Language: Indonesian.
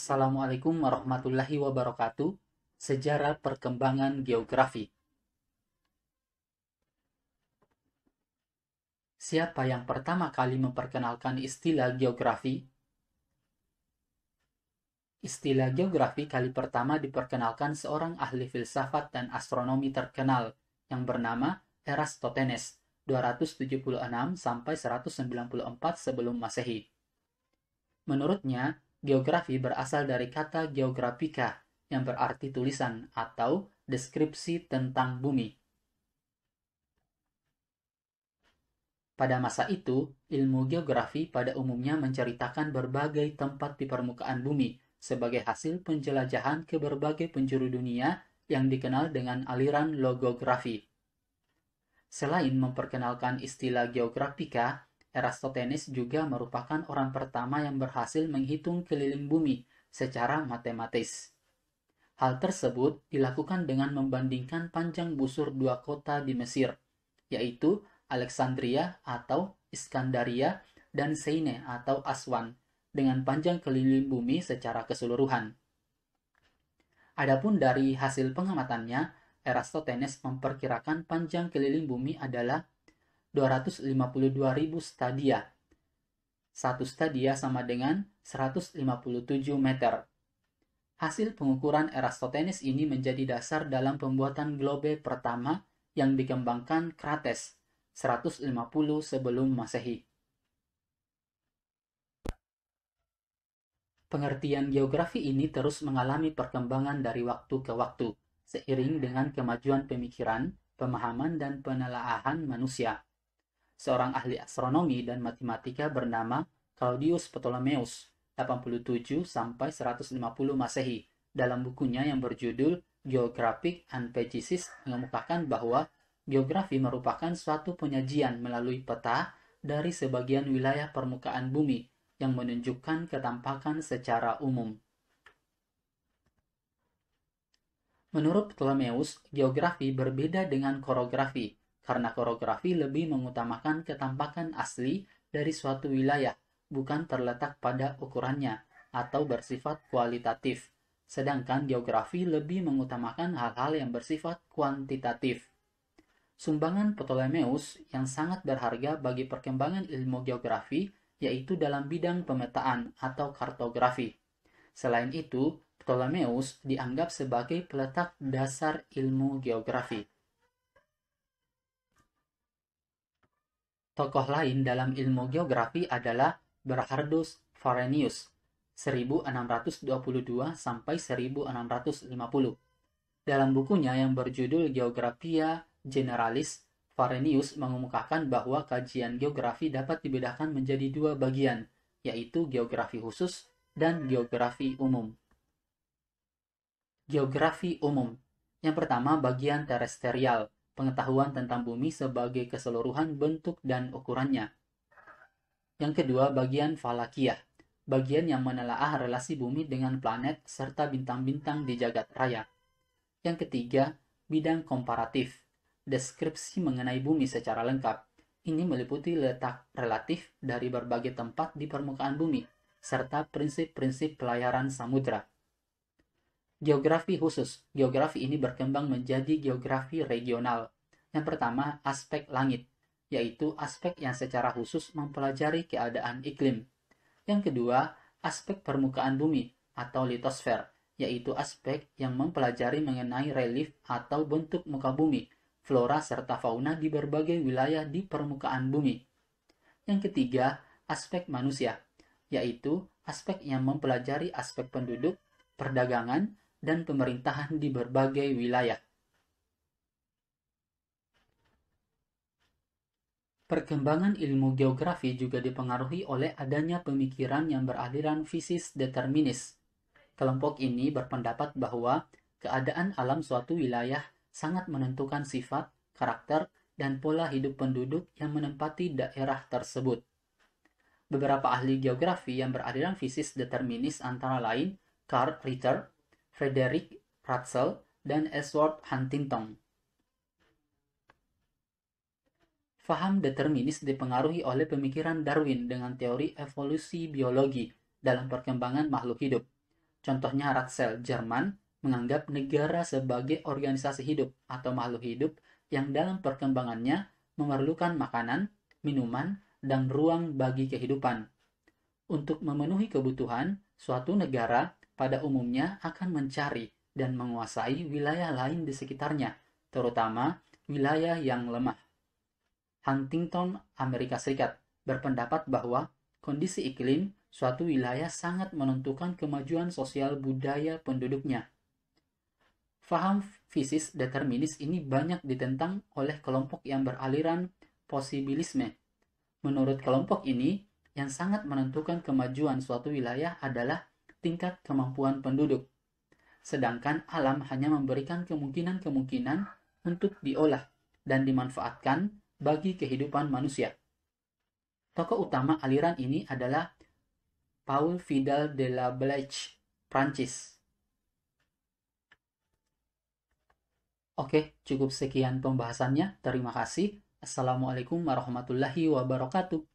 Assalamualaikum warahmatullahi wabarakatuh. Sejarah perkembangan geografi. Siapa yang pertama kali memperkenalkan istilah geografi? Istilah geografi kali pertama diperkenalkan seorang ahli filsafat dan astronomi terkenal yang bernama Erastotenes 276 sampai 194 sebelum Masehi. Menurutnya, Geografi berasal dari kata geografika yang berarti tulisan atau deskripsi tentang bumi. Pada masa itu, ilmu geografi pada umumnya menceritakan berbagai tempat di permukaan bumi sebagai hasil penjelajahan ke berbagai penjuru dunia yang dikenal dengan aliran logografi. Selain memperkenalkan istilah geografika, Erastotenes juga merupakan orang pertama yang berhasil menghitung keliling bumi secara matematis. Hal tersebut dilakukan dengan membandingkan panjang busur dua kota di Mesir, yaitu Alexandria atau Iskandaria dan Seine atau Aswan, dengan panjang keliling bumi secara keseluruhan. Adapun dari hasil pengamatannya, Erastotenes memperkirakan panjang keliling bumi adalah 252.000 stadia. Satu stadia sama dengan 157 meter. Hasil pengukuran Erastotenis ini menjadi dasar dalam pembuatan globe pertama yang dikembangkan Krates 150 sebelum Masehi. Pengertian geografi ini terus mengalami perkembangan dari waktu ke waktu, seiring dengan kemajuan pemikiran, pemahaman, dan penelaahan manusia seorang ahli astronomi dan matematika bernama Claudius Ptolemeus 87 sampai 150 Masehi dalam bukunya yang berjudul Geographic Anpegesis mengemukakan bahwa geografi merupakan suatu penyajian melalui peta dari sebagian wilayah permukaan bumi yang menunjukkan ketampakan secara umum. Menurut Ptolemeus, geografi berbeda dengan korografi, karena koreografi lebih mengutamakan ketampakan asli dari suatu wilayah, bukan terletak pada ukurannya atau bersifat kualitatif. Sedangkan geografi lebih mengutamakan hal-hal yang bersifat kuantitatif. Sumbangan Ptolemeus yang sangat berharga bagi perkembangan ilmu geografi yaitu dalam bidang pemetaan atau kartografi. Selain itu, Ptolemeus dianggap sebagai peletak dasar ilmu geografi. Tokoh lain dalam ilmu geografi adalah Berhardus Forenius 1622 1650. Dalam bukunya yang berjudul Geografia Generalis, Varenius mengemukakan bahwa kajian geografi dapat dibedakan menjadi dua bagian, yaitu geografi khusus dan geografi umum. Geografi umum yang pertama bagian terestrial, pengetahuan tentang bumi sebagai keseluruhan bentuk dan ukurannya. Yang kedua, bagian falakiyah, bagian yang menelaah relasi bumi dengan planet serta bintang-bintang di jagat raya. Yang ketiga, bidang komparatif, deskripsi mengenai bumi secara lengkap. Ini meliputi letak relatif dari berbagai tempat di permukaan bumi, serta prinsip-prinsip pelayaran samudra. Geografi khusus. Geografi ini berkembang menjadi geografi regional. Yang pertama, aspek langit, yaitu aspek yang secara khusus mempelajari keadaan iklim. Yang kedua, aspek permukaan bumi atau litosfer, yaitu aspek yang mempelajari mengenai relief atau bentuk muka bumi, flora serta fauna di berbagai wilayah di permukaan bumi. Yang ketiga, aspek manusia, yaitu aspek yang mempelajari aspek penduduk, perdagangan, dan pemerintahan di berbagai wilayah. Perkembangan ilmu geografi juga dipengaruhi oleh adanya pemikiran yang beraliran fisis determinis. Kelompok ini berpendapat bahwa keadaan alam suatu wilayah sangat menentukan sifat, karakter, dan pola hidup penduduk yang menempati daerah tersebut. Beberapa ahli geografi yang beraliran fisis determinis antara lain Karl Ritter, Frederick Ratzel, dan Edward Huntington. Faham determinis dipengaruhi oleh pemikiran Darwin dengan teori evolusi biologi dalam perkembangan makhluk hidup. Contohnya Ratzel, Jerman, menganggap negara sebagai organisasi hidup atau makhluk hidup yang dalam perkembangannya memerlukan makanan, minuman, dan ruang bagi kehidupan. Untuk memenuhi kebutuhan, suatu negara pada umumnya akan mencari dan menguasai wilayah lain di sekitarnya, terutama wilayah yang lemah. Huntington, Amerika Serikat, berpendapat bahwa kondisi iklim suatu wilayah sangat menentukan kemajuan sosial budaya penduduknya. Faham fisis determinis ini banyak ditentang oleh kelompok yang beraliran posibilisme. Menurut kelompok ini, yang sangat menentukan kemajuan suatu wilayah adalah tingkat kemampuan penduduk. Sedangkan alam hanya memberikan kemungkinan-kemungkinan untuk diolah dan dimanfaatkan bagi kehidupan manusia. Tokoh utama aliran ini adalah Paul Vidal de la Blache, Prancis. Oke, cukup sekian pembahasannya. Terima kasih. Assalamualaikum warahmatullahi wabarakatuh.